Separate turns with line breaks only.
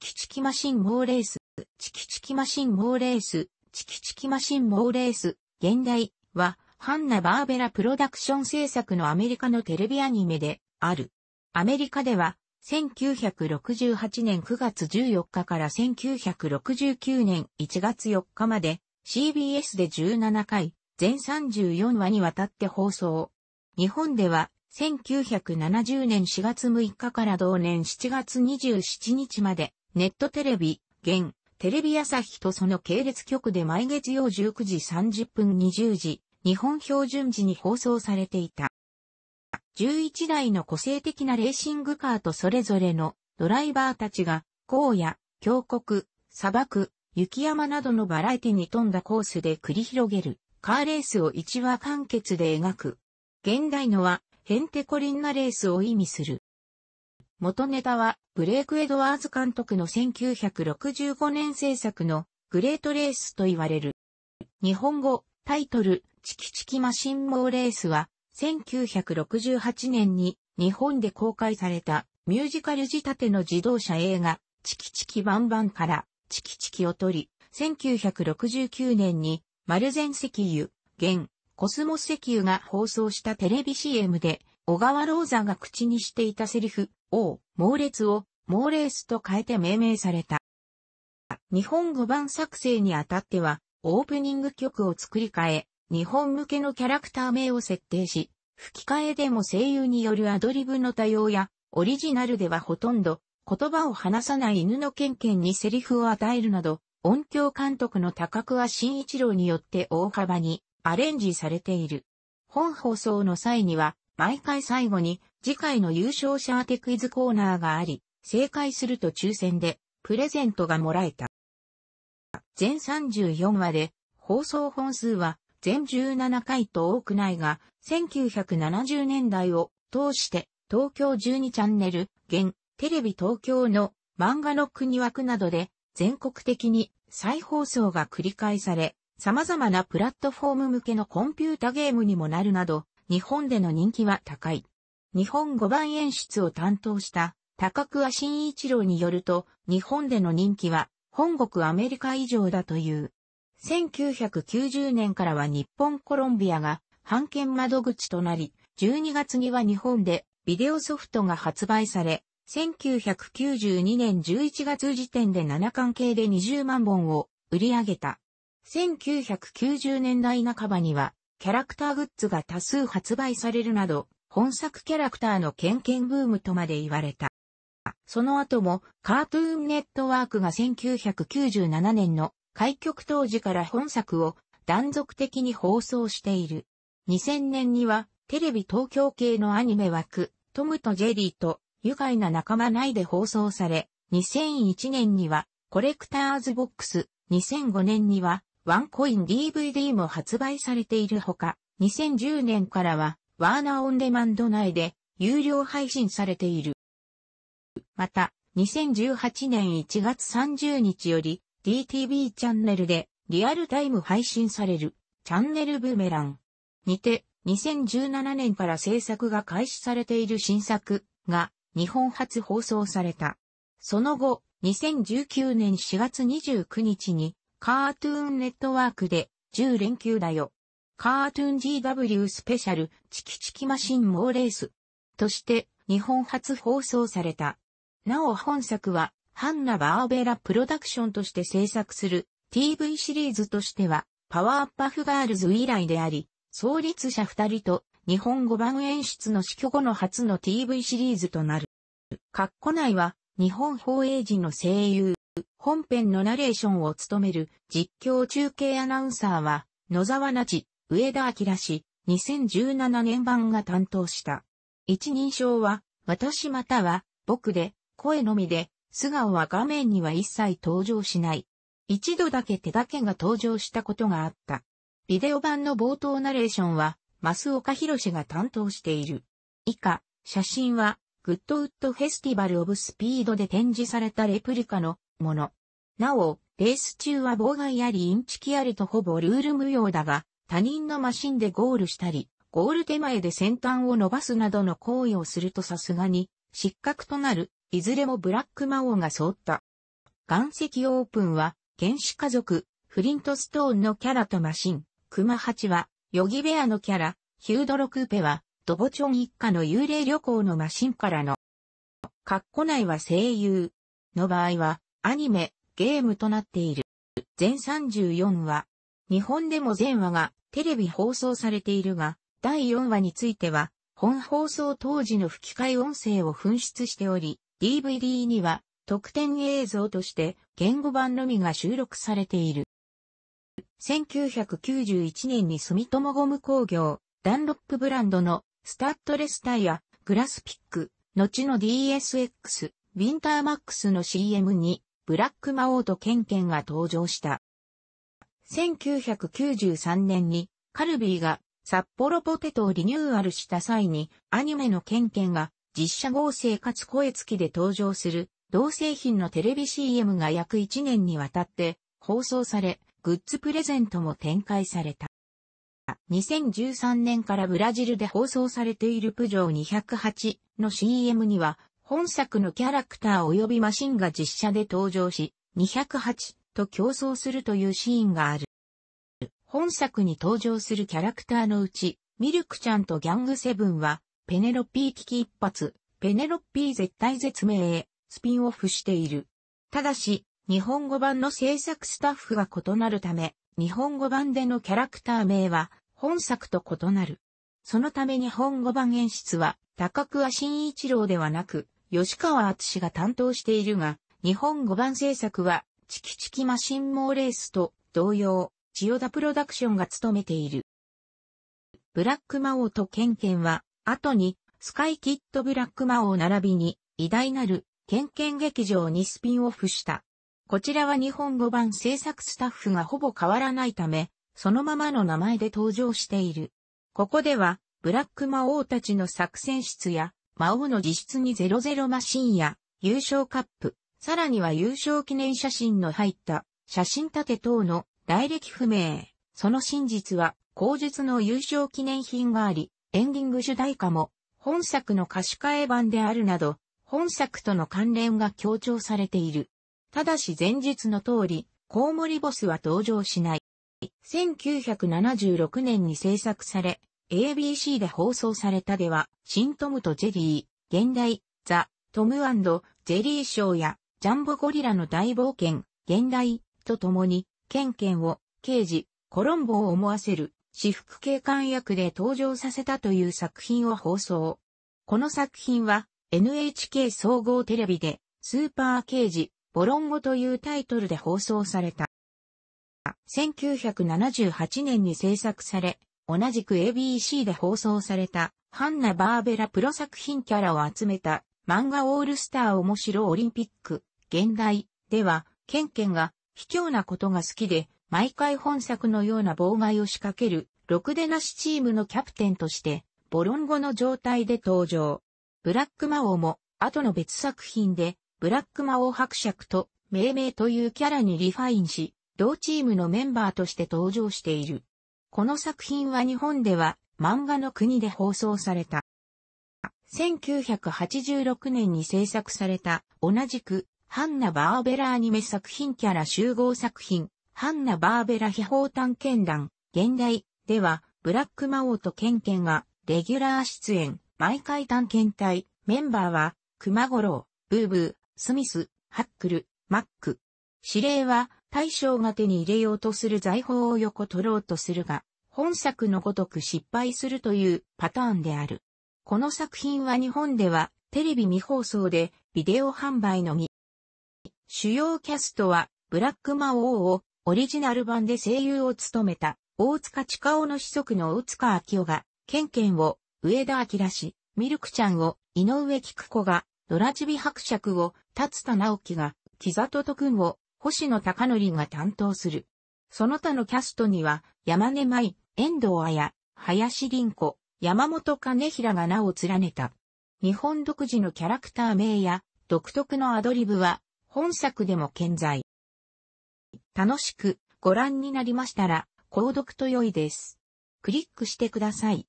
チキチキマシンモーレース、チキチキマシンモーレース、チキチキマシンモーレース、現代は、ハンナ・バーベラプロダクション制作のアメリカのテレビアニメである。アメリカでは、1968年9月14日から1969年1月4日まで CBS で17回、全34話にわたって放送。日本では1970年4月6日から同年7月27日までネットテレビ、現、テレビ朝日とその系列局で毎月曜19時30分20時、日本標準時に放送されていた。11台の個性的なレーシングカーとそれぞれのドライバーたちが、荒野、峡谷、砂漠、雪山などのバラエティに富んだコースで繰り広げる、カーレースを1話完結で描く。現代のは、ヘンテコリンなレースを意味する。元ネタは、ブレイク・エドワーズ監督の1965年制作のグレートレースと言われる。日本語、タイトル、チキチキマシンモーレースは、1968年に日本で公開されたミュージカル仕立ての自動車映画、チキチキバンバンからチキチキを取り、1969年にマルゼン石油、現、コスモ石油が放送したテレビ CM で小川ローザが口にしていたセリフ、王、猛烈を、猛レースと変えて命名された。日本語版作成にあたっては、オープニング曲を作り変え、日本向けのキャラクター名を設定し、吹き替えでも声優によるアドリブの多様や、オリジナルではほとんど言葉を話さない犬のケンケンにセリフを与えるなど、音響監督の高桑慎一郎によって大幅にアレンジされている。本放送の際には、毎回最後に次回の優勝者当てクイズコーナーがあり、正解すると抽選でプレゼントがもらえた。全34話で放送本数は全17回と多くないが、1970年代を通して東京12チャンネル、現、テレビ東京の漫画の国枠などで全国的に再放送が繰り返され、様々なプラットフォーム向けのコンピュータゲームにもなるなど、日本での人気は高い。日本語版演出を担当した高桑新一郎によると、日本での人気は本国アメリカ以上だという。1990年からは日本コロンビアが版権窓口となり、12月には日本でビデオソフトが発売され、1992年11月時点で7関係で20万本を売り上げた。1990年代半ばにはキャラクターグッズが多数発売されるなど、本作キャラクターのケンケンブームとまで言われた。その後も、カートゥーンネットワークが1997年の開局当時から本作を断続的に放送している。2000年には、テレビ東京系のアニメ枠、トムとジェリーと、愉快な仲間内で放送され、2001年には、コレクターズボックス、2005年には、ワンコイン DVD も発売されているほか、2010年からは、ワーナーオンデマンド内で、有料配信されている。また、2018年1月30日より、DTV チャンネルで、リアルタイム配信される、チャンネルブーメラン。にて、2017年から制作が開始されている新作が、日本初放送された。その後、2019年4月29日に、カートゥーンネットワークで10連休だよ。カートゥーン GW スペシャルチキチキマシンモーレースとして日本初放送された。なお本作はハンナ・バーベラプロダクションとして制作する TV シリーズとしてはパワーパフガールズ以来であり、創立者二人と日本語版演出の死去後の初の TV シリーズとなる。カッコ内は日本放映時の声優、本編のナレーションを務める実況中継アナウンサーは野沢那智、上田明氏、2017年版が担当した。一人称は、私または、僕で、声のみで、素顔は画面には一切登場しない。一度だけ手だけが登場したことがあった。ビデオ版の冒頭ナレーションは、増岡博士が担当している。以下、写真は、グッドウッドフェスティバルオブスピードで展示されたレプリカのもの。なお、レース中は妨害ありインチキありとほぼルール無用だが、他人のマシンでゴールしたり、ゴール手前で先端を伸ばすなどの行為をするとさすがに失格となる、いずれもブラック魔王が沿った。岩石オープンは、原始家族、フリントストーンのキャラとマシン、熊八は、ヨギベアのキャラ、ヒュードロクーペは、ドボチョン一家の幽霊旅行のマシンからの。カッコ内は声優の場合は、アニメ、ゲームとなっている。全34話。日本でも全話がテレビ放送されているが、第4話については、本放送当時の吹き替え音声を紛失しており、DVD には特典映像として言語版のみが収録されている。1991年に住友ゴム工業、ダンロップブランドのスタッドレスタイヤ、グラスピック、後の DSX、ウィンターマックスの CM にブラック魔王とケンケンが登場した。1993年にカルビーが札幌ポテトをリニューアルした際にアニメのケンケンが実写合成かつ声付きで登場する同製品のテレビ CM が約1年にわたって放送され、グッズプレゼントも展開された。2013年からブラジルで放送されているプジョー208の CM には本作のキャラクター及びマシンが実写で登場し、208と競争するというシーンがある。本作に登場するキャラクターのうち、ミルクちゃんとギャングセブンは、ペネロピー危機一発、ペネロピー絶対絶命へ、スピンオフしている。ただし、日本語版の制作スタッフが異なるため、日本語版でのキャラクター名は本作と異なる。そのため日本語版演出は高桑新一郎ではなく、吉川厚が担当しているが、日本5番制作は、チキチキマシンモーレースと同様、千代田プロダクションが務めている。ブラック魔王とケンケンは、後に、スカイキッドブラック魔王並びに、偉大なる、ケンケン劇場にスピンオフした。こちらは日本語版制作スタッフがほぼ変わらないため、そのままの名前で登場している。ここでは、ブラック魔王たちの作戦室や、魔王の自室に00マシンや優勝カップ、さらには優勝記念写真の入った写真立て等の来歴不明。その真実は、後述の優勝記念品があり、エンディング主題歌も本作の歌詞替え版であるなど、本作との関連が強調されている。ただし前日の通り、コウモリボスは登場しない。1976年に制作され、ABC で放送されたでは、シントムとジェリー、現代、ザ、トムジェリーショーや、ジャンボゴリラの大冒険、現代、と共に、ケンケンを、刑事、コロンボを思わせる、私服警官役で登場させたという作品を放送。この作品は、NHK 総合テレビで、スーパー刑事、ボロンゴというタイトルで放送された。1978年に制作され、同じく ABC で放送された、ハンナ・バーベラプロ作品キャラを集めた、漫画オールスター面白オリンピック、現代、では、ケンケンが、卑怯なことが好きで、毎回本作のような妨害を仕掛ける、ろくでなしチームのキャプテンとして、ボロンゴの状態で登場。ブラック魔王も、後の別作品で、ブラック魔王伯爵と、命名というキャラにリファインし、同チームのメンバーとして登場している。この作品は日本では漫画の国で放送された。1986年に制作された同じくハンナ・バーベラアニメ作品キャラ集合作品ハンナ・バーベラ秘宝探検団現代ではブラック魔王とケンケンがレギュラー出演毎回探検隊メンバーは熊五郎、ブーブー、スミス、ハックル、マック。指令は大将が手に入れようとする財宝を横取ろうとするが、本作のごとく失敗するというパターンである。この作品は日本ではテレビ未放送でビデオ販売のみ。主要キャストはブラック魔王をオリジナル版で声優を務めた大塚地下尾の子息の大塚明夫が、ケンケンを上田明氏、ミルクちゃんを井上菊子が、ドラチビ伯爵を、立田直樹が、木里徳君を、星野隆則が担当する。その他のキャストには、山根舞、遠藤綾、林凛子、山本兼平が名を連ねた。日本独自のキャラクター名や独特のアドリブは本作でも健在。楽しくご覧になりましたら、購読と良いです。クリックしてください。